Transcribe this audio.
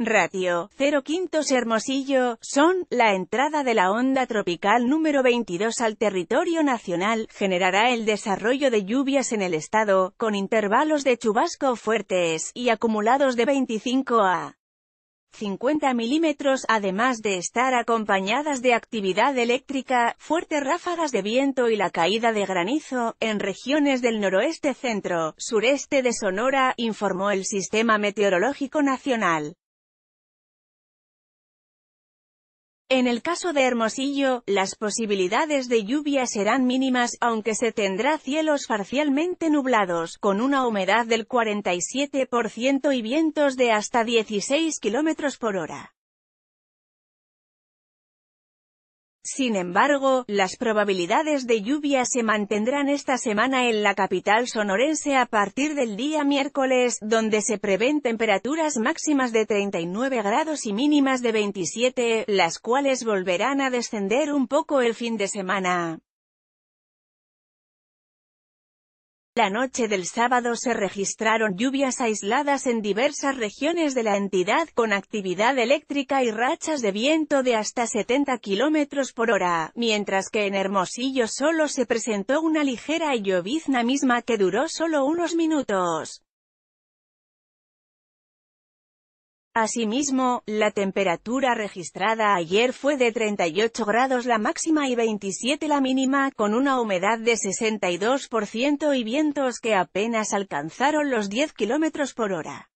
Ratio 0 Quintos Hermosillo, son, la entrada de la onda tropical número 22 al territorio nacional, generará el desarrollo de lluvias en el estado, con intervalos de chubasco fuertes, y acumulados de 25 a 50 milímetros además de estar acompañadas de actividad eléctrica, fuertes ráfagas de viento y la caída de granizo, en regiones del noroeste centro, sureste de Sonora, informó el Sistema Meteorológico Nacional. En el caso de Hermosillo, las posibilidades de lluvia serán mínimas, aunque se tendrá cielos parcialmente nublados, con una humedad del 47% y vientos de hasta 16 km por hora. Sin embargo, las probabilidades de lluvia se mantendrán esta semana en la capital sonorense a partir del día miércoles, donde se prevén temperaturas máximas de 39 grados y mínimas de 27, las cuales volverán a descender un poco el fin de semana. La noche del sábado se registraron lluvias aisladas en diversas regiones de la entidad con actividad eléctrica y rachas de viento de hasta 70 km por hora, mientras que en Hermosillo solo se presentó una ligera llovizna misma que duró solo unos minutos. Asimismo, la temperatura registrada ayer fue de 38 grados la máxima y 27 la mínima, con una humedad de 62% y vientos que apenas alcanzaron los 10 km por hora.